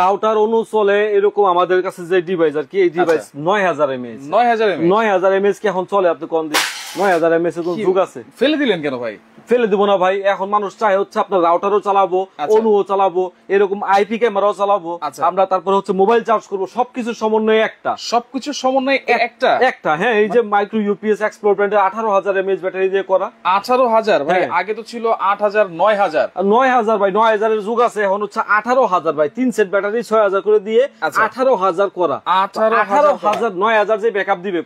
Router অনুচলে চলে এরকম আমাদের কাছে যে ডিভাইস আর কি এই ডিভাইস আচ্ছা। নয় হাজার এম এস নয় হাজার নয় হাজার এম এস কি এখন চলে আপনি কোন দিন নয় হাজার এম এস যুগ আছে ফেলে দিলেন কেন ভাই ফেলে দিব না ভাই এখন মানুষ চাই হচ্ছে আপনার রাউটারও চালাবো আচ্ছা। অনুও চালাবো এরকম আইপি ক্যামেরাও চালাবো আচ্ছা। আমরা তারপরে হচ্ছে মোবাইল চার্জ করবো সবকিছু সমন্বয়ে একটা সবকিছু সমন্বয়ে একটা একটা হ্যাঁ এই যে মাইক্রো ইউপিএস এক্সপ্লোর ব্র্যান্ডের আঠারো হাজার এমএচ ব্যাটারি দিয়ে করা আঠারো হাজার ভাই হ্যাঁ। আগে তো ছিল আট হাজার নয় হাজার নয় হাজার ভাই নয় হাজারের যুগ আছে এখন হচ্ছে আঠারো হাজার ভাই তিন সেট ব্যাটারি ছয় হাজার করে দিয়ে আচ্ছা। আঠারো হাজার করা আঠারো হাজার নয় হাজার যে ব্যাকআপ দিবে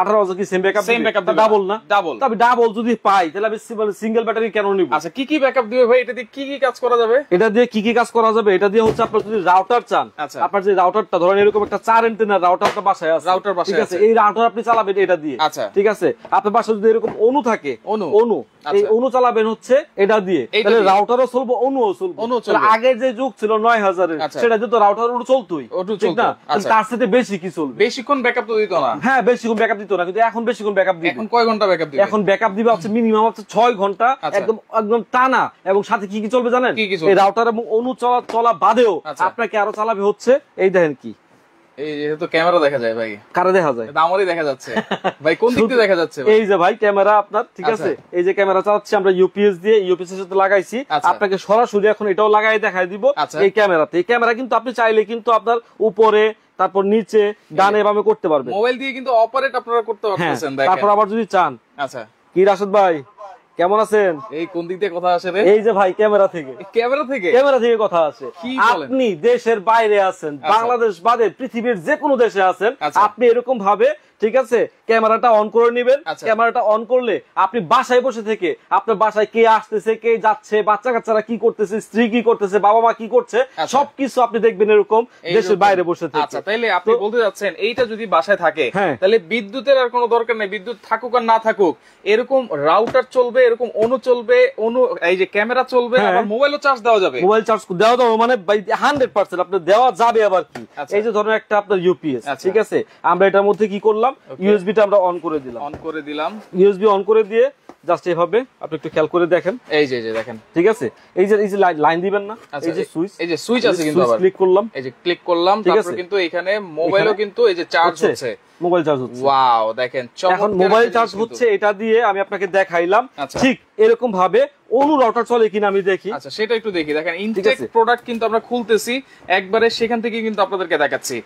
আঠারো হাজার কি same backup same backup double না ডাবল তবে ডাবল যদি পাই তাহলে আমি সিঙ্গেল ব্যাটারি কেন নিব আচ্ছা কি কি ব্যাকআপ দিবে ভাই এটা দিয়ে কি কি কাজ করা যাবে এটা দিয়ে কি কি কাজ করা যাবে এটা দিয়ে হচ্ছে আপনার যদি রাউটার চান আচ্ছা। আপনার যে রাউটারটা ধরেন এরকম একটা চার এন্টেনার রাউটারটা বাসায় আছে রাউটার বাসায় আছে এই রাউটার আপনি চালাবেন এটা দিয়ে আচ্ছা ঠিক আছে আপনার বাসায় যদি এরকম অনু থাকে অনু অনু এই আচ্ছা। অনু চালাবেন হচ্ছে এটা দিয়ে তাহলে রাউটারও চলবো অনুও আগে যে যুগ ছিল নয় হাজারের আচ্ছা। সেটা যেহেতু রাউটার চলতোই ঠিক না আচ্ছা। তার সাথে বেশি কি চলবে বেশিক্ষণ ব্যাকআপ তো দিত না হ্যাঁ বেশিক্ষণ ব্যাকআপ দিত না কিন্তু এখন বেশিক্ষণ ব্যাকআপ দিবে এখন কয় ঘন্টা ব্যাকআপ দিবে এখন ব্যাকআপ দিবে হচ্ছে মিনিমাম হচ্ছে ছয় ঘন্টা একদম একদম টানা এবং সাথে কি কি চলবে জানেন এই রাউটার এবং অনু চলা চলা বাদেও আপনাকে আরো চালাবে হচ্ছে এই দেখেন কি ইউপিএস দিয়ে ইউপিএস আচ্ছা। লাগাইছি আচ্ছা। আপনাকে সরাসরি এখন এটাও লাগাই দেখাই দিব আচ্ছা। এই ক্যামেরাতে এই ক্যামেরা কিন্তু আপনি চাইলে কিন্তু আপনার উপরে তারপর নিচে ডানে বামে করতে পারবেন মোবাইল দিয়ে কিন্তু অপারেট আপনারা করতে হ্যাঁ, পারবেন তারপর আবার যদি চান আচ্ছা কি রাশেদ ভাই কেমন আছেন এই কোন দিক থেকে কথা আসে এই যে ভাই ক্যামেরা থেকে ক্যামেরা থেকে ক্যামেরা থেকে কথা আসে আপনি দেশের বাইরে আছেন আচ্ছা। বাংলাদেশ বাদে পৃথিবীর যে কোনো দেশে আছেন আচ্ছা। আপনি এরকম ভাবে ঠিক আছে ক্যামেরাটা অন করে নেবেন আচ্ছা। ক্যামেরাটা অন করলে আপনি বাসায় বসে থেকে আপনার বাসায় কে আসতেছে কে যাচ্ছে বাচ্চা কাচ্চারা কি করতেছে স্ত্রী কি করতেছে বাবা মা কি করছে আচ্ছা। সবকিছু আপনি দেখবেন এরকম দেশের বাইরে বসে থেকে আচ্ছা তাইলে আপনি বলতে যাচ্ছেন এইটা যদি বাসায় থাকে হ্যাঁ। তাহলে বিদ্যুতের আর কোনো দরকার নেই বিদ্যুৎ থাকুক আর না থাকুক এরকম রাউটার চলবে এরকম অনু চলবে অনু এই যে ক্যামেরা চলবে হ্যাঁ। আবার মোবাইলও চার্জ দেওয়া যাবে মোবাইল চার্জ দেওয়া যাবে মানে 100% আপনি দেওয়া যাবে আবার কি আচ্ছা। এই যে ধরুন একটা আপনার ইউপিএস ঠিক আছে আমরা এটার মধ্যে কি করলাম করলাম ইউএসবিটা আমরা অন করে দিলাম অন করে দিলাম ইউএসবি অন করে দিয়ে জাস্ট এভাবে আপনি একটু খেয়াল করে দেখেন এই যে এই যে দেখেন ঠিক আছে এই যে এই যে লাইন দিবেন না আচ্ছা, এই যে সুইচ এই যে সুইচ আছে কিন্তু আবার ক্লিক করলাম এই যে ক্লিক করলাম তারপর কিন্তু এখানে মোবাইলও কিন্তু এই যে চার্জ হচ্ছে মোবাইল চার্জ হচ্ছে ওয়াও দেখেন এখন মোবাইল চার্জ হচ্ছে এটা দিয়ে আমি আপনাকে দেখাইলাম আচ্ছা। ঠিক এরকম ভাবে অনু রাউটার চলে কিনা আমি দেখি আচ্ছা সেটা একটু দেখি দেখেন ইনটেক প্রোডাক্ট কিন্তু আমরা খুলতেছি একবারে সেখান থেকে কিন্তু আপনাদেরকে দেখাচ্ছি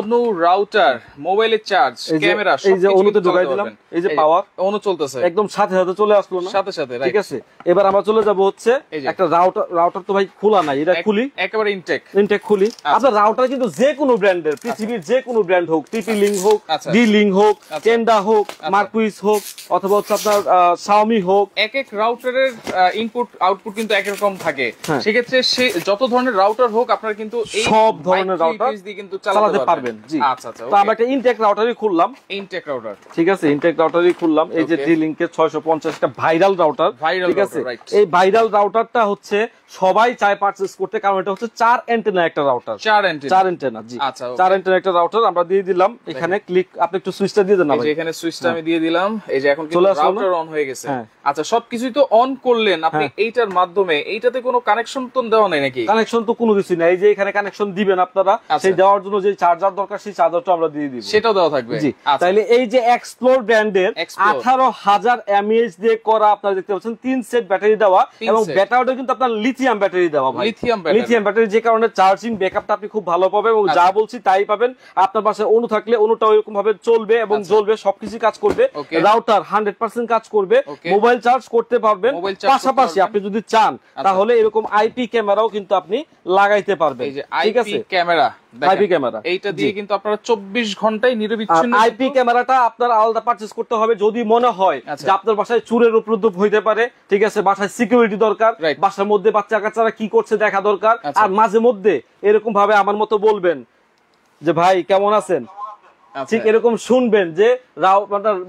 অনু রাউটার মোবাইলের চার্জ ক্যামেরা এই যে অনুতে ঢুকাই দিলাম এই যে পাওয়ার অনু চলতেছে একদম সাথে সাথে চলে আসলো না সাথে সাথে ঠিক আছে এবার আমরা চলে যাব হচ্ছে একটা রাউটার রাউটার তো ভাই খোলা নাই এটা খুলি একেবারে ইনটেক ইনটেক খুলি আচ্ছা। আপনার রাউটার কিন্তু যে কোনো ব্র্যান্ডের আচ্ছা। পৃথিবীর যে কোনো ব্র্যান্ড হোক টিপি লিং হোক ডি আচ্ছা। লিং হোক কেন্ডা হোক মার্কুইস হোক অথবা হচ্ছে আপনার শাওমি হোক এক এক রাউটারের ইনপুট আউটপুট কিন্তু একরকম থাকে হ্যাঁ। সেক্ষেত্রে সে যত ধরনের রাউটার হোক আপনারা কিন্তু সব ধরনের রাউটার দিয়ে কিন্তু চালাতে পারবেন জি আচ্ছা আচ্ছা তো আমরা একটা ইনটেক রাউটারই খুললাম ইনটেক রাউটার ঠিক আছে ইনটেক রাউটারই খুললাম এই যে ডি লিংকের 650 টা ভাইরাল রাউটার ঠিক আছে এই ভাইরাল রাউটারটা হচ্ছে সবাই চায় পারচেজ করতে কারণ এটা হচ্ছে চার অ্যান্টেনা একটা রাউটার চার অ্যান্টেনা চার অ্যান্টেনা জি আচ্ছা চার অ্যান্টেনা একটা রাউটার আমরা দিয়ে দিলাম এখানে ক্লিক আপনি একটু সুইচটা দিয়ে দেন এই যে এখানে সুইচটা আমি হ্যাঁ। দিয়ে দিলাম এই যে এখন কিন্তু রাউটার অন হয়ে গেছে হ্যাঁ। আচ্ছা সবকিছু বিদ্যুৎ অন করলেন আপনি হ্যাঁ। এইটার মাধ্যমে এইটাতে কোনো কানেকশন তো দেওয়া নাকি কানেকশন তো কোনো কিছু যে এখানে কানেকশন দিবেন আপনারা আচ্ছা। সেই দেওয়ার জন্য যে চার্জার দরকার সেই চার্জারটা আমরা দিয়ে দিব দেওয়া থাকবে জি আচ্ছা। তাহলে এই যে এক্সপ্লোর ব্র্যান্ডের 18000 এমএএইচ দিয়ে করা আপনারা দেখতে পাচ্ছেন তিন সেট ব্যাটারি দেওয়া এবং ব্যাটারিটা কিন্তু আপনার লিথিয়াম ব্যাটারি দেওয়া ভাই লিথিয়াম ব্যাটারি লিথিয়াম ব্যাটারি যে কারণে চার্জিং ব্যাকআপটা আপনি খুব ভালো পাবেন এবং যা আচ্ছা। বলছি তাই পাবেন আপনার পাশে অনু থাকলে অনুটা এরকম ভাবে চলবে এবং জ্বলবে সবকিছু কাজ করবে রাউটার 100% কাজ করবে মোবাইল চার্জ করতে পারবেন পাশাপাশি আপনি যদি চান আচ্ছা। তাহলে এরকম আইপি ক্যামেরাও কিন্তু আপনি লাগাইতে পারবেন ঠিক আছে ক্যামেরা আপনার আলাদা করতে হবে যদি মনে হয় আচ্ছা। যে আপনার বাসায় চুরের উপদ্রব হইতে পারে ঠিক আছে বাসায় সিকিউরিটি দরকার বাসার মধ্যে বাচ্চা কাচ্চারা কি করছে দেখা দরকার আচ্ছা। আর মাঝে মধ্যে এরকম ভাবে আমার মতো বলবেন যে ভাই কেমন আছেন আচ্ছা। ঠিক এরকম শুনবেন যে রাও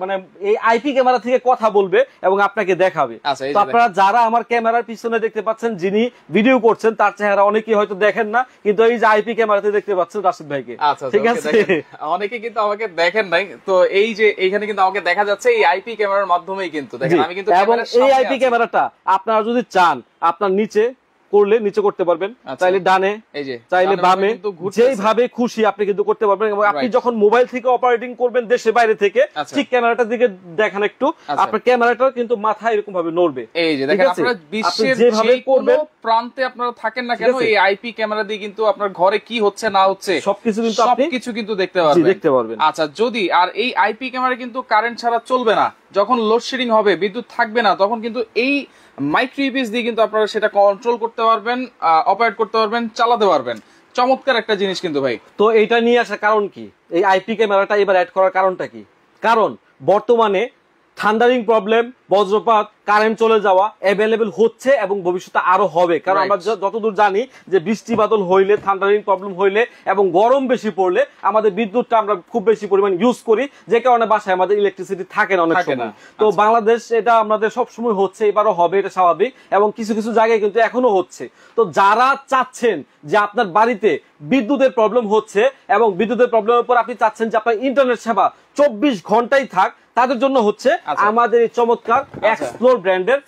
মানে এই আইপি ক্যামেরা থেকে কথা বলবে এবং আপনাকে দেখাবে আচ্ছা, তো আপনারা যারা আমার ক্যামেরার পিছনে দেখতে পাচ্ছেন যিনি ভিডিও করছেন তার চেহারা অনেকেই হয়তো দেখেন না কিন্তু এই যে আইপি ক্যামেরাতে দেখতে পাচ্ছেন রাশিদ ভাইকে আচ্ছা, ঠিক আছে অনেকে কিন্তু আমাকে দেখেন নাই তো এই যে এখানে কিন্তু আমাকে দেখা যাচ্ছে এই আইপি ক্যামেরার মাধ্যমেই কিন্তু দেখেন আমি কিন্তু এবং এই আইপি ক্যামেরাটা আপনারা যদি চান আপনার নিচে করলে নিচে করতে পারবেন আচ্ছা। চাইলে ডানে চাইলে বামে যেভাবে খুশি আপনি কিন্তু করতে পারবেন এবং আপনি যখন মোবাইল থেকে অপারেটিং করবেন দেশে বাইরে থেকে আচ্ছা। ঠিক ক্যামেরাটার দিকে দেখেন একটু আচ্ছা। আপনার ক্যামেরাটা কিন্তু মাথায় এরকম ভাবে নড়বে এই যে দেখেন আপনারা বিশ্বের যেভাবে করবেন প্রান্তে আপনারা থাকেন না কেন এই আইপি ক্যামেরা দিয়ে কিন্তু আপনার ঘরে কি হচ্ছে না হচ্ছে সবকিছু কিন্তু আপনি কিছু কিন্তু দেখতে পারবেন দেখতে পারবেন আচ্ছা যদি আর এই আইপি ক্যামেরা কিন্তু কারেন্ট ছাড়া চলবে না যখন লোডশেডিং হবে বিদ্যুৎ থাকবে না তখন কিন্তু এই মাইক্রো ইপিএস e দিয়ে কিন্তু আপনারা সেটা কন্ট্রোল করতে পারবেন অপারেট করতে পারবেন চালাতে পারবেন চমৎকার একটা জিনিস কিন্তু ভাই তো এইটা নিয়ে আসার কারণ কি এই আইপি ক্যামেরাটা এবার অ্যাড করার কারণটা কি কারণ বর্তমানে থান্ডারিং প্রবলেম বজ্রপাত কারেন্ট চলে যাওয়া অ্যাভেলেবেল হচ্ছে এবং ভবিষ্যতে আরো হবে কারণ আমরা যতদূর জানি যে বৃষ্টি বাদল হইলে থান্ডারিং প্রবলেম হইলে এবং গরম বেশি পড়লে আমাদের বিদ্যুৎটা আমরা খুব বেশি পরিমাণ ইউজ করি যে কারণে বাসায় আমাদের ইলেকট্রিসিটি থাকে না অনেক সময় আচ্ছা। তো বাংলাদেশ এটা আমাদের সবসময় হচ্ছে এবারও হবে এটা স্বাভাবিক এবং কিছু কিছু জায়গায় কিন্তু এখনো হচ্ছে তো যারা চাচ্ছেন যে আপনার বাড়িতে বিদ্যুতের প্রবলেম হচ্ছে এবং বিদ্যুতের প্রবলেমের পর আপনি চাচ্ছেন যে আপনার ইন্টারনেট সেবা চব্বিশ ঘন্টাই থাক তাদের জন্য হচ্ছে আচ্ছা। আমাদের এই চমৎকার আচ্ছা। এক্সপ্লোর ব্র্যান্ডের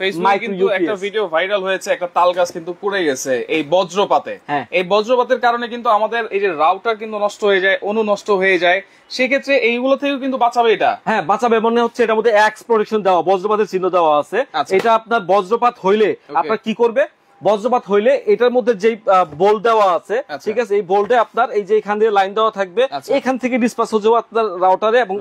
কিন্তু একটা ভিডিও ভাইরাল হয়েছে একটা তাল গাছ কিন্তু পুড়ে গেছে এই বজ্রপাতে হ্যাঁ। এই বজ্রপাতের কারণে কিন্তু আমাদের এই যে রাউটার কিন্তু নষ্ট হয়ে যায় অনু নষ্ট হয়ে যায় সেক্ষেত্রে এইগুলো থেকেও কিন্তু বাঁচাবে এটা হ্যাঁ বাঁচাবে মনে হচ্ছে এটার মধ্যে এক্স প্রোটেকশন দেওয়া বজ্রপাতের চিহ্ন দেওয়া আছে আচ্ছা। এটা আপনার বজ্রপাত হইলে আপনার কি করবে বজ্রপাত হইলে এটার মধ্যে যে বোল দেওয়া আছে আচ্ছা। ঠিক আছে এই বোল্ডে আপনার এই যে এখান দিয়ে লাইন দেওয়া থাকবে আচ্ছা। এখান থেকে ডিসপাস হয়ে যাবে আপনার রাউটারে এবং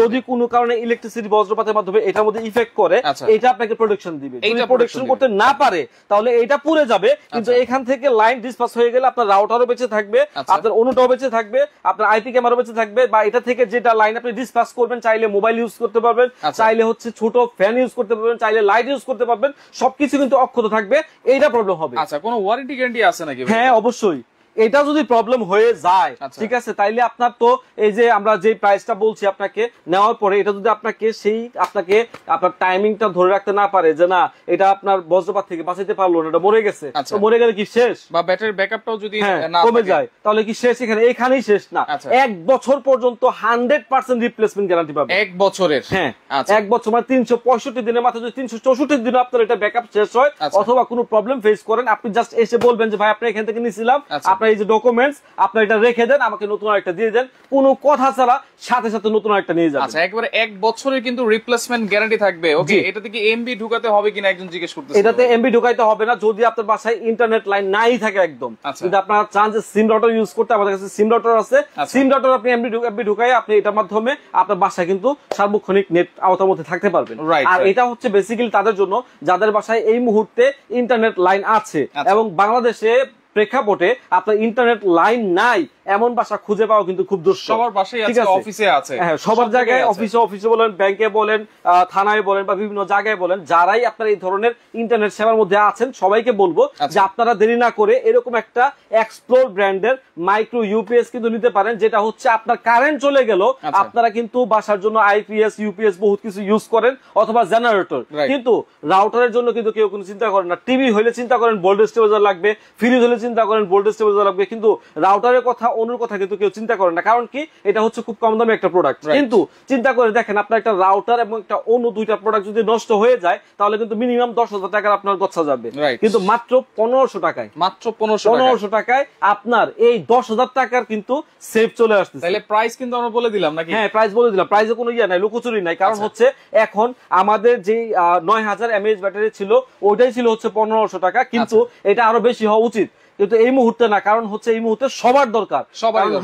যদি কোনো কারণে ইলেকট্রিসিটি বজ্রপাতের মাধ্যমে এটার মধ্যে ইফেক্ট করে আচ্ছা। এটা আপনাকে প্রোডাকশন দিবে এটা প্রোডাকশন করতে না পারে তাহলে এটা পুড়ে যাবে কিন্তু এখান থেকে লাইন ডিসপাস হয়ে গেলে আপনার রাউটারও বেঁচে থাকবে আপনার অনুটাও বেঁচে থাকবে আপনার আইপি ক্যামেরাও বেঁচে থাকবে বা এটা থেকে যেটা লাইন আপনি ডিসপাস করবেন চাইলে মোবাইল ইউজ করতে পারবেন চাইলে হচ্ছে ছোট ফ্যান ইউজ করতে পারবেন চাইলে লাইট ইউজ করতে পারবেন সবকিছু কিন্তু অক্ষত থাকবে এইটা প্রবলেম হবে আচ্ছা কোনো ওয়ারেন্টি গ্যারান্টি আছে নাকি হ্যাঁ অবশ্যই এটা যদি প্রবলেম হয়ে যায় আচ্ছা। ঠিক আছে তাইলে আপনার তো এই যে আমরা যে প্রাইসটা বলছি আপনাকে নেওয়ার পরে এটা যদি আপনাকে সেই আপনাকে আপনার টাইমিংটা ধরে রাখতে না পারে যে না এটা আপনার বজ্রপাত থেকে বাঁচাতে পারলো না এটা মরে গেছে আচ্ছা। তো মরে গেলে কি শেষ বা ব্যাটারি ব্যাকআপটাও যদি হ্যাঁ, কমে যায় তাহলে কি শেষ এখানে এখানেই শেষ না আচ্ছা। এক বছর পর্যন্ত হান্ড্রেড পার্সেন্ট রিপ্লেসমেন্ট গ্যারান্টি পাবে এক বছরের হ্যাঁ এক বছর মানে তিনশো পঁয়ষট্টি দিনের মাথায় যদি তিনশো চৌষট্টি দিনে আপনার এটা ব্যাকআপ শেষ হয় অথবা কোনো প্রবলেম ফেস করেন আপনি জাস্ট এসে বলবেন যে ভাই আপনি এখান থেকে নিয়েছিলাম আপনার এই যে ডকুমেন্টস আপনার এটা রেখে দেন আমাকে নতুন আরেকটা দিয়ে দেন কোনো কথা ছাড়া সাথে সাথে নতুন আরেকটা নিয়ে যাবেন আচ্ছা একবারে এক বছরের কিন্তু রিপ্লেসমেন্ট গ্যারান্টি থাকবে ওকে এটাতে কি এমবি ঢুকাতে হবে কিনা একজন জিজ্ঞেস করতেছে এটাতে এমবি ঢুকাইতে হবে না যদি আপনার বাসায় ইন্টারনেট লাইন নাই থাকে একদম আচ্ছা। যদি আপনারা চান যে সিম রাউটার ইউজ করতে আমাদের কাছে সিম রাউটার আছে সিম আচ্ছা। রাউটার আপনি এমবি এমবি ঢুকায় আপনি এটার মাধ্যমে আপনার বাসায় কিন্তু সার্বক্ষণিক নেট আওতার মধ্যে থাকতে পারবেন আর এটা হচ্ছে বেসিক্যালি তাদের জন্য যাদের বাসায় এই মুহূর্তে ইন্টারনেট লাইন আছে আচ্ছা। এবং বাংলাদেশে প্রেক্ষাপটে আপনার ইন্টারনেট লাইন নাই এমন বাসা খুঁজে পাওয়া কিন্তু খুব দুঃস্থ সবার বাসায় আছে অফিসে আছে হ্যাঁ সবার জায়গায় অফিসে অফিসে বলেন ব্যাংকে বলেন থানায় বলেন বা বিভিন্ন জায়গায় বলেন যারাই আপনার এই ধরনের ইন্টারনেট সেবার মধ্যে আছেন সবাইকে বলবো আচ্ছা। যে আপনারা দেরি না করে এরকম একটা এক্সপ্লোর ব্র্যান্ডের মাইক্রো ইউপিএস কিন্তু নিতে পারেন যেটা হচ্ছে আপনার কারেন্ট চলে গেল আচ্ছা। আপনারা কিন্তু বাসার জন্য আইপিএস ইউপিএস বহুত কিছু ইউজ করেন অথবা জেনারেটর কিন্তু রাউটারের জন্য কিন্তু কেউ কোনো চিন্তা করেন না টিভি হলে চিন্তা করেন ভোল্টেজ স্টেবিলাইজার লাগবে ফ্রিজ হলে চিন্তা করেন ভোল্টেজ স্টেবিলাইজার লাগবে কিন্তু রাউটারের কথা অনুর কথা কিন্তু কেউ চিন্তা করে না কারণ কি এটা হচ্ছে খুব কম দামে একটা প্রোডাক্ট কিন্তু চিন্তা করে দেখেন আপনার একটা রাউটার এবং একটা অনু দুইটা প্রোডাক্ট যদি নষ্ট হয়ে যায় তাহলে কিন্তু মিনিমাম দশ হাজার টাকার আপনার গচ্ছা যাবে কিন্তু মাত্র পনেরোশো টাকায় মাত্র পনেরোশো পনেরোশো টাকায় আপনার এই দশ হাজার টাকার কিন্তু সেভ চলে আসছে তাহলে প্রাইস কিন্তু আমরা বলে দিলাম নাকি হ্যাঁ প্রাইস বলে দিলাম প্রাইসে কোনো ইয়ে নাই লুকোচুরি নাই কারণ আচ্ছা। হচ্ছে এখন আমাদের যে নয় হাজার এমএএচ ব্যাটারি ছিল ওইটাই ছিল হচ্ছে পনেরোশো টাকা কিন্তু আচ্ছা। এটা আরো বেশি হওয়া উচিত কিন্তু এই মুহূর্তে না কারণ হচ্ছে এই মুহূর্তে সবার দরকার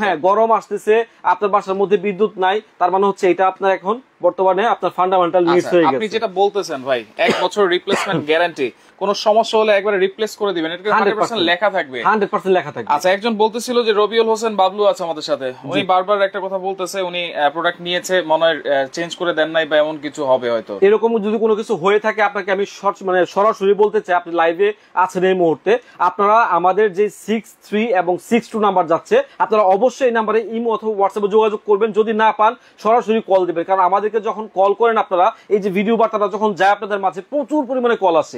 হ্যাঁ গরম আসতেছে আপনার বাসার মধ্যে বিদ্যুৎ নাই তার মানে হচ্ছে এটা আপনার এখন বর্তমানে আপনার ফান্ডামেন্টাল আচ্ছা, মিস হয়ে গেছে আপনি যেটা বলতেছেন ভাই এক বছর রিপ্লেসমেন্ট গ্যারান্টি কোন সমস্যা হলে একবার রিপ্লেস করে দিবেন এটা 100% লেখা থাকবে 100% লেখা থাকবে আচ্ছা একজন বলতেছিল যে রবিউল হোসেন বাবলু আছে আমাদের সাথে উনি বারবার একটা কথা বলতেছে উনি প্রোডাক্ট নিয়েছে মনে হয় চেঞ্জ করে দেন নাই বা এমন কিছু হবে হয়তো এরকম যদি কোনো কিছু হয়ে থাকে আপনাকে আমি শর্ট মানে সরাসরি বলতে চাই আপনি লাইভে আছেন এই মুহূর্তে আপনারা আমাদের যে 63 এবং 62 নাম্বার যাচ্ছে আপনারা অবশ্যই এই নম্বরে ইমো অথবা হোয়াটসঅ্যাপে যোগাযোগ করবেন যদি না পান সরাসরি কল দিবেন কারণ আমাদের আমাদেরকে যখন কল করেন আপনারা এই যে ভিডিও বার্তাটা যখন যায় আপনাদের মাঝে প্রচুর পরিমাণে কল আসে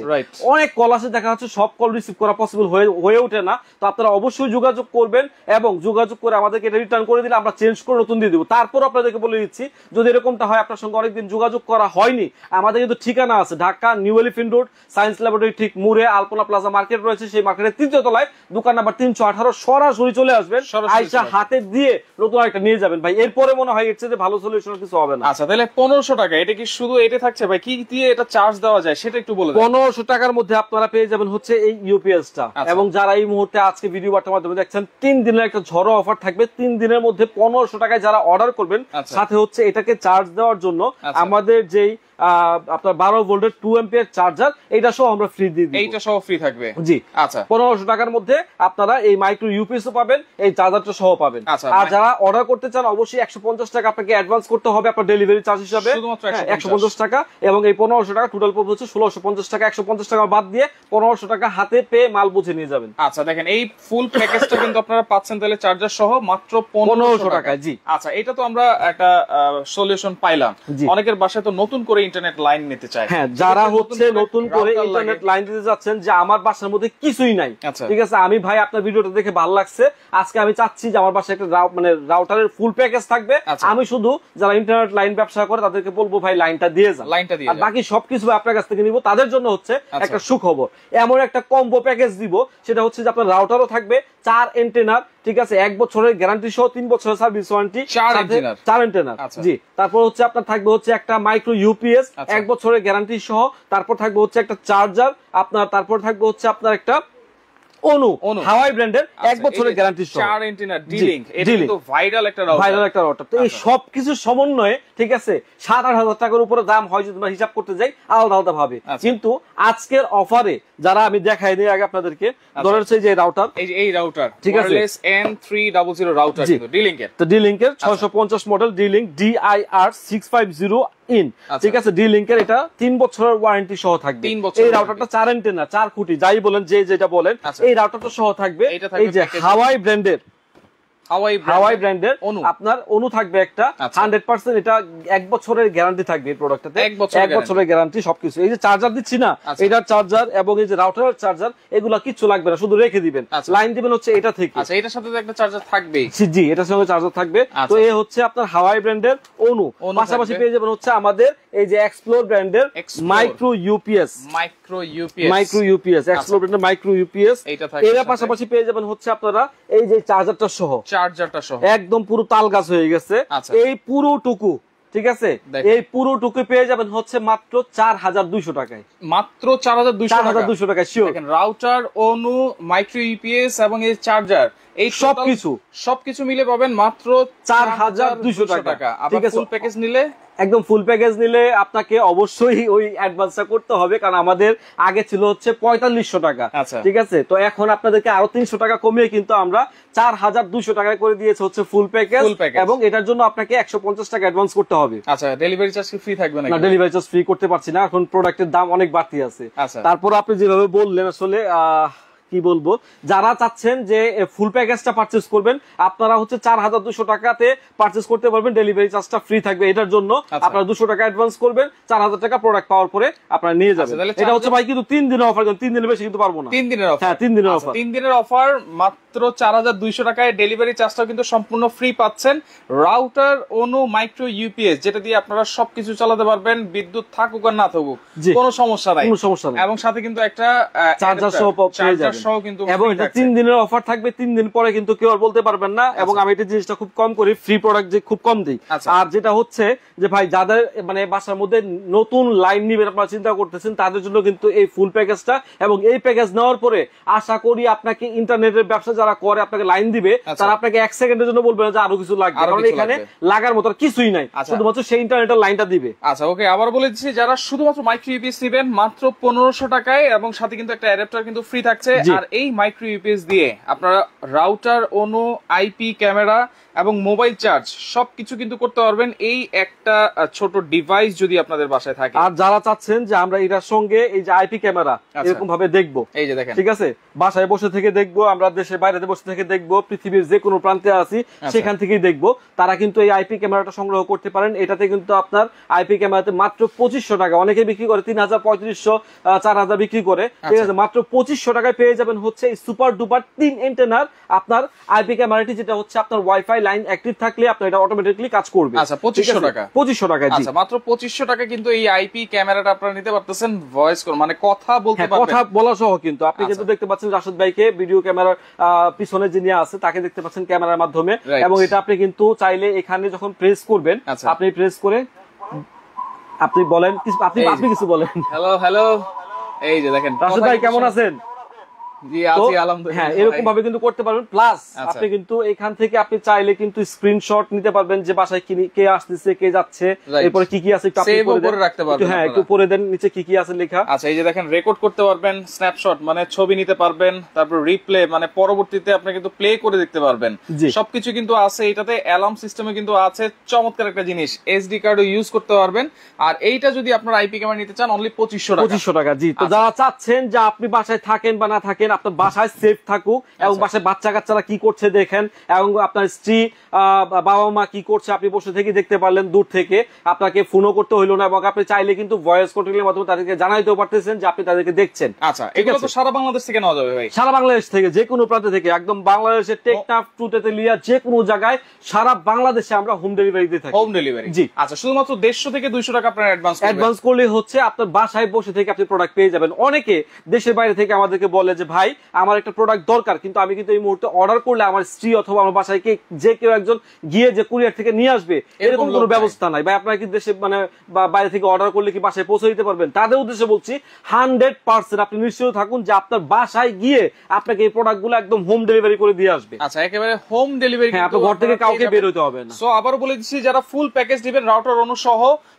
অনেক কল আসে দেখা যাচ্ছে সব কল রিসিভ করা পসিবল হয়ে ওঠে না তো আপনারা অবশ্যই যোগাযোগ করবেন এবং যোগাযোগ করে আমাদেরকে এটা রিটার্ন করে দিলে আমরা চেঞ্জ করে নতুন দিয়ে দিব তারপর আপনাদেরকে বলে দিচ্ছি যদি এরকমটা হয় আপনার সঙ্গে অনেকদিন যোগাযোগ করা হয়নি আমাদের কিন্তু ঠিকানা আছে Dhaka new elephant road science laboratory ঠিক মুড়ে আলপনা প্লাজা মার্কেট রয়েছে সেই মার্কেটের তৃতীয় তলায় দোকান নাম্বার তিনশো আঠারো সরাসরি চলে আসবেন আইসা হাতে দিয়ে নতুন একটা নিয়ে যাবেন ভাই এরপরে মনে হয় এর চেয়ে ভালো সলিউশন কিছু হবে না আচ্ছা তাহলে তাহলে পনেরোশো টাকা এটা কি শুধু এটা থাকছে ভাই কি দিয়ে এটা চার্জ দেওয়া যায় সেটা একটু বলে পনেরোশো টাকার মধ্যে আপনারা পেয়ে যাবেন হচ্ছে এই টা আচ্ছা। এবং যারা এই মুহূর্তে আজকে ভিডিও বার্তার মাধ্যমে দেখছেন তিন দিনের একটা ঝড়ো অফার থাকবে তিন দিনের মধ্যে পনেরোশো টাকায় যারা অর্ডার করবেন আচ্ছা। সাথে হচ্ছে এটাকে চার্জ দেওয়ার জন্য আচ্ছা। আমাদের যেই আপনার বারো ভোল্টের টু এম্পিয়ার চার্জার এটা সহ আমরা ফ্রি দিয়ে এইটা সহ ফ্রি থাকবে জি আচ্ছা পনেরোশো টাকার মধ্যে আপনারা এই মাইক্রো ইউপিএস পাবেন এই চার্জারটা সহ পাবেন আচ্ছা, আর যারা অর্ডার করতে চান অবশ্যই একশো পঞ্চাশ টাকা আপনাকে অ্যাডভান্স করতে হবে আপনার ডেলিভারি চার্জ হিসাবে হ্যাঁ, একশো পঞ্চাশ টাকা এবং এই পনেরোশো টাকা টোটাল পড়বে হচ্ছে ষোলোশো পঞ্চাশ টাকা একশো পঞ্চাশ টাকা বাদ দিয়ে পনেরোশো টাকা হাতে পেয়ে মাল বুঝে নিয়ে যাবেন আচ্ছা দেখেন এই ফুল প্যাকেজটা কিন্তু আপনারা পাচ্ছেন তাহলে চার্জার সহ মাত্র পনেরোশো টাকা জি আচ্ছা এটা তো আমরা একটা সলিউশন পাইলাম অনেকের বাসায় তো নতুন করে ইন্টারনেট লাইন নিতে চায় হ্যাঁ যারা হচ্ছে নতুন করে ইন্টারনেট লাইন দিতে যাচ্ছেন যে আমার বাসার মধ্যে কিছুই নাই আচ্ছা। ঠিক আছে আমি ভাই আপনার ভিডিওটা দেখে ভালো লাগছে আজকে আমি চাচ্ছি যে আমার বাসায় একটা মানে রাউটারের ফুল প্যাকেজ থাকবে আচ্ছা। আমি শুধু যারা ইন্টারনেট লাইন ব্যবসা করে তাদেরকে বলবো ভাই লাইনটা দিয়ে যান লাইনটা দিয়ে আর বাকি সবকিছু আপনার কাছ থেকে নিব তাদের জন্য হচ্ছে আচ্ছা। একটা সুখবর এমন একটা কম্বো প্যাকেজ দিব সেটা হচ্ছে যে আপনার রাউটারও থাকবে চার এন্টেনার ঠিক আছে এক বছরের গ্যারান্টি সহ তিন বছরের সার্ভিস ওয়ারেন্টি চার এন্টেনার আচ্ছা। জি তারপর হচ্ছে আপনার থাকবে হচ্ছে একটা মাইক্রো আচ্ছা। ইউপিএস এক বছরের গ্যারান্টি সহ তারপর থাকবে হচ্ছে একটা চার্জার আপনার তারপর থাকবে হচ্ছে আপনার একটা অনু হাওয়াই ব্র্যান্ডের আচ্ছা, এক বছরের গ্যারান্টি সহ চার এন্টিনা ডিলিং এটা কিন্তু ভাইরাল একটা রাউটার ভাইরাল একটা রাউটার তো এই আচ্ছা। সবকিছুর সমন্বয়ে ঠিক আছে 7-8000 টাকার উপরে দাম হয় যদি তোমরা হিসাব করতে যাই আলাদা আলাদা ভাবে আচ্ছা। কিন্তু আজকের অফারে যারা আমি দেখাই দিই আগে আপনাদেরকে ধরে সেই যে রাউটার এই যে এই রাউটার ঠিক আছে ওয়্যারলেস N300 রাউটার কিন্তু ডিলিং এর তো ডিলিং এর 650 model D Link five zero in আচ্ছা। ঠিক আছে ডি লিঙ্কের এটা তিন বছরের ওয়ারেন্টি সহ থাকবে এই রাউটারটা চার এন্টেনা চার খুঁটি যাই বলেন যে যেটা বলেন আচ্ছা। এই রাউটারটা সহ থাকবে এই যে হাওয়াই ব্র্যান্ডের হাওয়াই ব্র্যান্ডের আপনার অনু থাকবে একটা হান্ড্রেড আচ্ছা। পার্সেন্ট এটা এক বছরের গ্যারান্টি থাকবে এই প্রোডাক্টটাতে এক বছরের গ্যারান্টি সবকিছু এই যে চার্জার দিচ্ছি না চার্জার আচ্ছা। এবং এই যে চার্জার এগুলো কিচ্ছু লাগবে না শুধু রেখে দিবেন লাইন আচ্ছা। দিবেন হচ্ছে এটা থেকে আচ্ছা এটার সাথে একটা চার্জার থাকবে জি এটার সঙ্গে চার্জার থাকবে তো এ হচ্ছে আপনার হাওয়াই ব্র্যান্ডের অনু পাশাপাশি পেয়ে যাবেন হচ্ছে আমাদের এই যে এক্সপ্লোর ব্র্যান্ডের micro UPS micro micro UPS micro UPS Explore micro UPS এটা পাশাপাশি পেয়ে যাবেন হচ্ছে আপনারা এই যে চার্জারটা সহ চার্জারটা সহ একদম পুরো তাল গাছ হয়ে গেছে আচ্ছা, আচ্ছা। এই পুরো টুকু ঠিক আছে এই পুরো টুকু পেয়ে যাবেন হচ্ছে মাত্র চার হাজার টাকায় মাত্র চার হাজার হাজার টাকায় sure router ONU micro UPS এবং এই চার্জার এই সবকিছু সবকিছু মিলে পাবেন মাত্র চার হাজার দুইশো টাকা ঠিক আছে প্যাকেজ নিলে একদম ফুল প্যাকেজ নিলে আপনাকে অবশ্যই ওই অ্যাডভান্সটা করতে হবে কারণ আমাদের আগে ছিল হচ্ছে পঁয়তাল্লিশশো টাকা আচ্ছা। ঠিক আছে তো এখন আপনাদেরকে আরো তিনশো টাকা কমিয়ে কিন্তু আমরা চার হাজার দুশো টাকা করে দিয়েছে হচ্ছে ফুল প্যাকেজ এবং এটার জন্য আপনাকে একশো পঞ্চাশ টাকা অ্যাডভান্স করতে হবে আচ্ছা ডেলিভারি চার্জ ফ্রি থাকবে না ডেলিভারি চার্জ ফ্রি করতে পারছি না এখন প্রোডাক্টের দাম অনেক বাড়তি আছে আচ্ছা। তারপর আপনি যেভাবে বললেন আসলে আহ কি বলবো যারা চাচ্ছেন যে ফুল প্যাকেজটা পার্চেস করবেন আপনারা হচ্ছে চার হাজার দুশো টাকাতে পার্চেস করতে পারবেন ডেলিভারি চার্জটা ফ্রি থাকবে এটার জন্য আচ্ছা। আপনারা দুশো টাকা অ্যাডভান্স করবেন চার হাজার টাকা প্রোডাক্ট পাওয়ার পরে আপনারা নিয়ে আচ্ছা, যাবেন এটা হচ্ছে ভাই কিন্তু তিন দিনের অফার তিন দিনের বেশি কিন্তু পারবো না তিন দিনের হ্যাঁ তিন দিনের অফার আচ্ছা, তিন দিনের অফার মাত্র মাত্র চার হাজার দুইশো টাকায় ডেলিভারি চার্জটাও কিন্তু সম্পূর্ণ ফ্রি পাচ্ছেন রাউটার অনু মাইক্রো ইউপিএস যেটা দিয়ে আপনারা সবকিছু চালাতে পারবেন বিদ্যুৎ থাকুক আর না থাকুক কোনো সমস্যা নাই কোনো সমস্যা নাই এবং সাথে কিন্তু একটা চার্জার সহ চার্জার সহ কিন্তু এবং এটা তিন দিনের অফার থাকবে তিন দিন পরে কিন্তু কেউ আর বলতে পারবেন না এবং আচ্ছা। আমি এটা জিনিসটা খুব কম করি ফ্রি প্রোডাক্ট যে খুব কম দিই আচ্ছা। আর যেটা হচ্ছে যে ভাই যাদের মানে বাসার মধ্যে নতুন লাইন নিবেন আপনারা চিন্তা করতেছেন তাদের জন্য কিন্তু এই ফুল প্যাকেজটা এবং এই প্যাকেজ নেওয়ার পরে আশা করি আপনাকে ইন্টারনেটের ব্যবসা যারা করে আপনাকে লাইন দিবে আচ্ছা। তারা আপনাকে এক সেকেন্ডের জন্য বলবে যে আরো কিছু লাগবে কারণ এখানে লাগার মতো কিছুই নাই আচ্ছা। শুধুমাত্র সেই ইন্টারনেটের লাইনটা দিবে আচ্ছা ওকে আবার বলেছি যারা শুধুমাত্র মাইক্রো ইউপিএস নেবেন মাত্র পনেরোশো টাকায় এবং সাথে কিন্তু একটা অ্যাডাপ্টার কিন্তু ফ্রি থাকছে আর এই মাইক্রো ইউপিএস দিয়ে আপনারা রাউটার অনু আইপি ক্যামেরা এবং মোবাইল চার্জ সবকিছু কিন্তু করতে পারবেন এই একটা ছোট ডিভাইস যদি আপনাদের বাসায় থাকে আর যারা চাচ্ছেন যে আমরা এটার সঙ্গে এই যে আইপি ক্যামেরা এরকম ভাবে দেখবো এই যে দেখেন ঠিক আছে বাসায় বসে থেকে দেখবো আমরা দেশের বাইরে বসে থেকে দেখবো পৃথিবীর যে কোনো প্রান্তে আছি আচ্ছা। সেখান থেকেই দেখবো তারা কিন্তু এই আইপি ক্যামেরাটা সংগ্রহ করতে পারেন এটাতে কিন্তু আপনার আইপি ক্যামেরাতে মাত্র পঁচিশশো টাকা অনেকে বিক্রি করে তিন হাজার পঁয়ত্রিশশো চার হাজার বিক্রি করে আচ্ছা। ঠিক আছে মাত্র পঁচিশশো টাকায় পেয়ে যাবেন হচ্ছে সুপার ডুপার তিন এন্টেনার আপনার আইপি ক্যামেরাটি যেটা হচ্ছে আপনার ওয়াইফাই লাইন অ্যাক্টিভ থাকলে আপনার এটা অটোমেটিকলি কাজ করবে আচ্ছা 2500 টাকা 2500 টাকা আচ্ছা মাত্র 2500 টাকা কিন্তু এই আইপি ক্যামেরাটা আপনারা নিতে পারতেছেন ভয়েস কল মানে কথা বলতে হ্যাঁ, কথা বলা সহ কিন্তু আপনি কিন্তু আচ্ছা। দেখতে পাচ্ছেন রাশেদ ভাইকে ভিডিও ক্যামেরার পিছনে যিনি আছে তাকে দেখতে পাচ্ছেন ক্যামেরার মাধ্যমে এবং এটা আপনি কিন্তু চাইলে এখানে যখন প্রেস করবেন আচ্ছা। আপনি প্রেস করে আপনি বলেন আপনি আপনি কিছু বলেন হ্যালো হ্যালো এই যে দেখেন রাশেদ ভাই কেমন আছেন হ্যাঁ, এরকম ভাবে কিন্তু করতে পারবেন প্লাস আচ্ছা। আপনি কিন্তু এখান থেকে আপনি চাইলে কিন্তু স্ক্রিনশট নিতে পারবেন যে বাসায় কে আসতেছে কে যাচ্ছে এরপরে কি কি আছে হ্যাঁ একটু পরে দেন নিচে কি কি আছে লেখা আচ্ছা এই যে দেখেন রেকর্ড করতে পারবেন স্ন্যাপশট মানে ছবি নিতে পারবেন তারপর রিপ্লে মানে পরবর্তীতে আপনি কিন্তু প্লে করে দেখতে পারবেন সবকিছু কিন্তু আছে এটাতে অ্যালার্ম সিস্টেমে কিন্তু আছে চমৎকার একটা জিনিস এসডি কার্ডও ইউজ করতে পারবেন আর এইটা যদি আপনার আইপি ক্যামেরা নিতে চান অনলি পঁচিশশো টাকা পঁচিশশো টাকা জি তো আচ্ছা। যারা চাচ্ছেন যে আপনি বাসায় থাকেন বা না থাকেন আপনার বাসায় সেফ থাকুক এবং আচ্ছা। বাসায় বাচ্চা কাচ্চারা কি করছে দেখেন এবং আপনার স্ত্রী বাবা মা কি করছে আপনি বসে থেকে দেখতে পারলেন দূর থেকে আপনাকে ফোনও করতে হইলো না এবং আপনি চাইলে কিন্তু ভয়েস কন্ট্রোলের মাধ্যমে তাদেরকে জানাইতেও পারতেছেন যে আপনি তাদেরকে দেখছেন আচ্ছা এগুলো তো সারা বাংলাদেশ থেকে নেওয়া যাবে ভাই সারা বাংলাদেশ থেকে যে কোনো প্রান্ত থেকে একদম বাংলাদেশের টেকনাফ টু লিয়া যে কোনো জায়গায় সারা বাংলাদেশে আমরা হোম ডেলিভারি দিয়ে থাকি হোম ডেলিভারি জি আচ্ছা শুধুমাত্র 150 থেকে 200 টাকা আপনার অ্যাডভান্স অ্যাডভান্স করলে হচ্ছে আপনার বাসায় বসে থেকে আপনি প্রোডাক্ট পেয়ে যাবেন অনেকে দেশের বাইরে থেকে আমাদেরকে বলে যে ভাই ভাই আমার একটা প্রোডাক্ট দরকার কিন্তু আমি কিন্তু এই মুহূর্তে অর্ডার করলে আমার স্ত্রী অথবা আমার বাসায় যে কেউ একজন গিয়ে যে কুরিয়ার থেকে নিয়ে আসবে এরকম কোনো ব্যবস্থা নাই বা আপনারা কি দেশে মানে বাইরে থেকে অর্ডার করলে কি বাসায় পৌঁছে দিতে পারবেন তাদের উদ্দেশ্যে বলছি হান্ড্রেড পার্সেন্ট আপনি নিশ্চিত থাকুন যে আপনার বাসায় গিয়ে আপনাকে এই প্রোডাক্টগুলো একদম হোম ডেলিভারি করে দিয়ে আসবে আচ্ছা একেবারে হোম ডেলিভারি হ্যাঁ আপনার ঘর থেকে কাউকে বের হতে হবে না সো আবার বলে দিচ্ছি যারা ফুল প্যাকেজ দিবেন রাউটার অনুসহ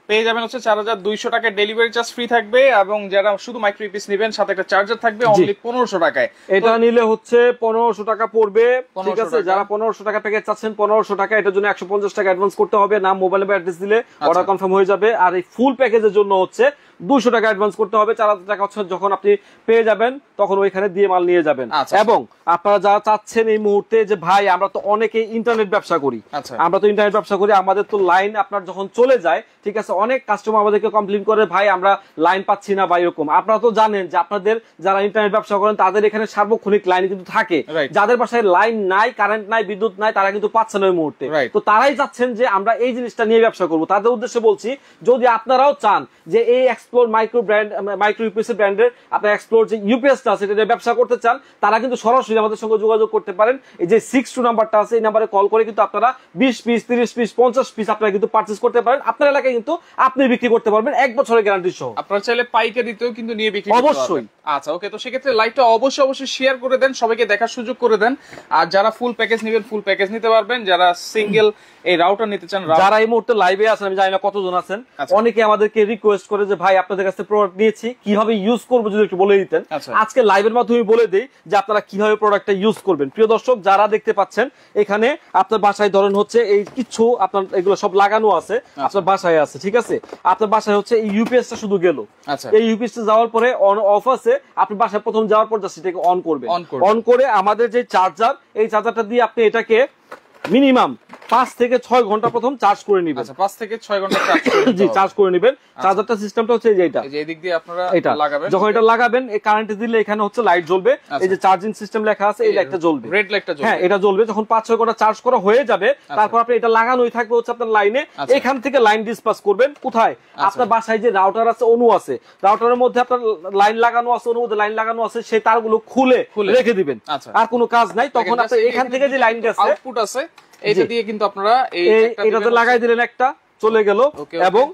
পেয়ে যাবেন হচ্ছে চার হাজার দুইশো টাকায় ডেলিভারি চার্জ ফ্রি থাকবে এবং যারা শুধু মাইক্রো পিস নেবেন সাথে একটা চার্জার থাকবে অনলি পনেরোশো টাকায় এটা নিলে হচ্ছে পনেরোশো টাকা পড়বে ঠিক আছে যারা পনেরোশো টাকা প্যাকেজ চাচ্ছেন পনেরোশো টাকা এটার জন্য একশো পঞ্চাশ টাকা অ্যাডভান্স করতে হবে নাম মোবাইল বা অ্যাড্রেস দিলে অর্ডার আচ্ছা। কনফার্ম হয়ে যাবে আর এই ফুল প্যাকেজের জন্য হচ্ছে দুশো টাকা অ্যাডভান্স করতে হবে চার হাজার টাকা হচ্ছে যখন আপনি পেয়ে যাবেন তখন ওইখানে দিয়ে মাল নিয়ে যাবেন আচ্ছা, আচ্ছা। এবং আপনারা যারা চাচ্ছেন এই মুহূর্তে যে ভাই আমরা তো অনেকে ইন্টারনেট ব্যবসা করি আচ্ছা। আমরা তো ইন্টারনেট ব্যবসা করি আমাদের তো লাইন আপনার যখন চলে যায় ঠিক আছে অনেক কাস্টমার আমাদেরকে কমপ্লেন করে ভাই আমরা লাইন পাচ্ছি না বা এরকম আপনারা তো জানেন যে আপনাদের যারা ইন্টারনেট ব্যবসা করেন তাদের এখানে সার্বক্ষণিক লাইন কিন্তু থাকে যাদের বাসায় লাইন নাই কারেন্ট নাই বিদ্যুৎ নাই তারা কিন্তু পাচ্ছে না ওই মুহূর্তে তো তারাই চাচ্ছেন যে আমরা এই জিনিসটা নিয়ে ব্যবসা করবো তাদের উদ্দেশ্যে বলছি যদি আপনারাও চান যে এই এক্সপ্লোর মাইক্রো ব্র্যান্ড মাইক্রো ইউপিএসি ব্র্যান্ডের আপনার এক্সপ্লোর যে ইউপিএসটা আছে এটা ব্যবসা করতে চান তারা কিন্তু সরাসরি আমাদের সঙ্গে যোগাযোগ করতে পারেন এই যে সিক্স টু নাম্বারটা আছে এই নাম্বারে কল করে কিন্তু আপনারা বিশ পিস তিরিশ পিস পঞ্চাশ পিস আপনারা কিন্তু পার্চেস করতে পারেন আপনার এলাকায় কিন্তু আপনি বিক্রি করতে পারবেন এক বছরের গ্যারান্টি সহ আপনারা চাইলে দিতেও কিন্তু নিয়ে বিক্রি অবশ্যই আচ্ছা ওকে তো সেক্ষেত্রে লাইভটা অবশ্যই অবশ্যই শেয়ার করে দেন সবাইকে দেখার সুযোগ করে দেন আর যারা ফুল প্যাকেজ নেবেন ফুল প্যাকেজ নিতে পারবেন যারা সিঙ্গেল এই রাউটার নিতে চান যারা এই মুহূর্তে লাইভে আছেন আমি জানি না কতজন আছেন আচ্ছা। অনেকে আমাদেরকে রিকোয়েস্ট করে যে ভাই ভাই আপনাদের কাছে প্রোডাক্ট নিয়েছি কিভাবে ইউজ করবো যদি একটু বলে দিতেন আচ্ছা। আজকে লাইভের মাধ্যমে বলে দিই যে আপনারা কিভাবে প্রোডাক্টটা ইউজ করবেন প্রিয় দর্শক যারা দেখতে পাচ্ছেন এখানে আপনার বাসায় ধরেন হচ্ছে এই কিছু আপনার এগুলো সব লাগানো আছে আচ্ছা। আপনার বাসায় আছে ঠিক আছে আপনার বাসায় হচ্ছে এই ইউপিএসটা শুধু গেল আচ্ছা। এই ইউপিএসটা যাওয়ার পরে অন অফ আছে আপনি বাসায় প্রথম যাওয়ার পর যাচ্ছে এটাকে অন করবে অন করে আমাদের যে চার্জার এই চার্জারটা দিয়ে আপনি এটাকে মিনিমাম পাঁচ থেকে ছয় ঘন্টা প্রথম চার্জ করে নিবেন আচ্ছা, পাঁচ থেকে ছয় ঘন্টা জি চার্জ করে নিবেন চার্জারটা সিস্টেমটা হচ্ছে এটা এই দিক দিয়ে আপনারা এটা লাগাবেন যখন এটা লাগাবেন এই কারেন্ট দিলে এখানে হচ্ছে লাইট জ্বলবে এই আচ্ছা। যে চার্জিং সিস্টেম লেখা আছে এই লাইটটা জ্বলবে রেড লাইটটা জ্বলবে হ্যাঁ এটা জ্বলবে যখন পাঁচ ছয় ঘন্টা চার্জ করা হয়ে যাবে আচ্ছা। তারপর আপনি এটা লাগানোই থাকবে হচ্ছে আপনার লাইনে এখান থেকে লাইন ডিসপাস করবেন কোথায় আপনার বাসায় যে রাউটার আছে অনু আছে রাউটারের মধ্যে আপনার লাইন লাগানো আছে অনু মধ্যে লাইন লাগানো আছে সেই তারগুলো খুলে রেখে দিবেন আর কোনো কাজ নাই তখন আপনি এখান থেকে যে লাইন আছে আউটপুট আছে এটা দিয়ে কিন্তু আপনারা এই এটাতে লাগাই দিলেন একটা চলে গেল এবং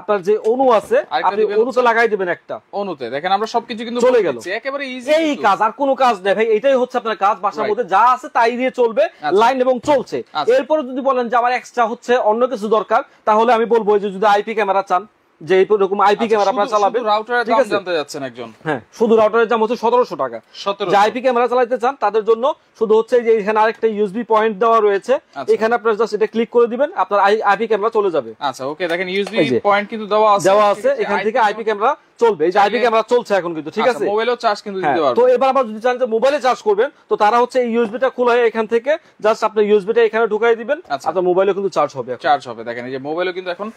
আপনার যে অনু আছে আপনি অণুতে লাগাই দিবেন একটা অনুতে দেখেন আমরা সবকিছু কিন্তু চলে গেল একেবারে ইজি এই কাজ আর কোনো কাজ নেই ভাই এটাই হচ্ছে আপনার কাজ বাসার মধ্যে যা আছে তাই দিয়ে চলবে আচ্ছা। লাইন এবং চলছে আচ্ছা। এরপরে যদি বলেন যে আমার এক্সট্রা হচ্ছে অন্য কিছু দরকার তাহলে আমি বলবো যে যদি আইপি ক্যামেরা চান যে এরকম আইপি ক্যামেরা আপনারা চালাবেন রাউটারের দাম জানতে যাচ্ছেন একজন হ্যাঁ শুধু রাউটারের দাম হচ্ছে 1700 টাকা 1700 যে আইপি ক্যামেরা চালাতে চান তাদের জন্য শুধু হচ্ছে যে এখানে আরেকটা ইউএসবি পয়েন্ট দেওয়া রয়েছে আচ্ছা। এখানে আপনারা জাস্ট এটা ক্লিক করে দিবেন আপনার আইপি ক্যামেরা চলে যাবে আচ্ছা ওকে দেখেন ইউএসবি পয়েন্ট কিন্তু দেওয়া আছে দেওয়া আছে এখান থেকে আইপি ক্যামেরা চলবে এই যে চলছে এখন কিন্তু ঠিক আচ্ছা, আছে চার্জ কিন্তু দিতে হ্যাঁ, তো এবার যদি চান যে মোবাইলে চার্জ করবেন তো তারা হচ্ছে এই ইউএসবিটা খোলা এখান থেকে জাস্ট আপনি ইউএসবিটা এখানে ঢুকাই দিবেন আচ্ছা। আপনার মোবাইলে কিন্তু চার্জ হবে চার্জ হবে দেখেন এই যে মোবাইলে কিন্তু এখন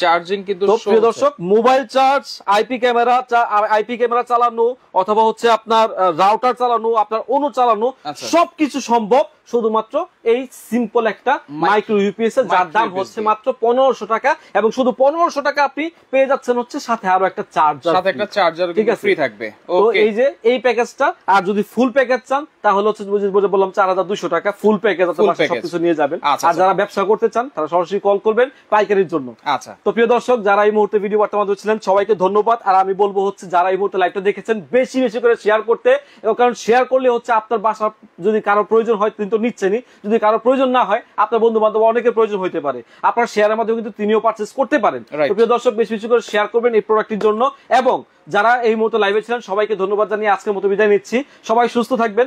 চার্জিং কিন্তু প্রিয় দর্শক mobile charge IP camera IP camera চালানো অথবা হচ্ছে আপনার রাউটার চালানো আপনার অনু চালানো আচ্ছা। সবকিছু সম্ভব শুধুমাত্র এই সিম্পল একটা মাইক্রো ইউপিএস এর যার দাম হচ্ছে মাত্র পনেরোশো টাকা এবং শুধু পনেরোশো টাকা আপনি পেয়ে যাচ্ছেন হচ্ছে সাথে আরো একটা চার্জার একটা চার্জার ঠিক আছে এই যে এই প্যাকেজটা আর যদি ফুল প্যাকেজ চান তাহলে হচ্ছে বললাম চার হাজার দুশো টাকা ফুল প্যাকেজ সবকিছু নিয়ে যাবেন আচ্ছা, আর আচ্ছা। যারা ব্যবসা করতে চান তারা সরাসরি কল করবেন পাইকারির জন্য আচ্ছা তো প্রিয় দর্শক যারা এই মুহূর্তে ভিডিও বার্তা মাধ্যমে ছিলেন সবাইকে ধন্যবাদ আর আমি বলবো হচ্ছে যারা এই মুহূর্তে লাইভটা দেখেছেন বেশি বেশি করে শেয়ার করতে এবং কারণ শেয়ার করলে হচ্ছে আপনার বাসা যদি কারো প্রয়োজন হয় তিনি তো নিচ্ছেনই যদি কারো প্রয়োজন না হয় আপনার বন্ধু বান্ধব অনেকের প্রয়োজন হতে পারে আপনার শেয়ারের মাধ্যমে কিন্তু তিনিও পার্চেস করতে পারেন প্রিয় দর্শক বেশি বেশি করে শেয়ার করবেন এই প্রোডাক্টের জন্য এবং যারা এই মুহূর্তে লাইভে ছিলেন সবাইকে ধন্যবাদ জানিয়ে আজকের মতো বিদায় নিচ্ছি সবাই সুস্থ থাকবেন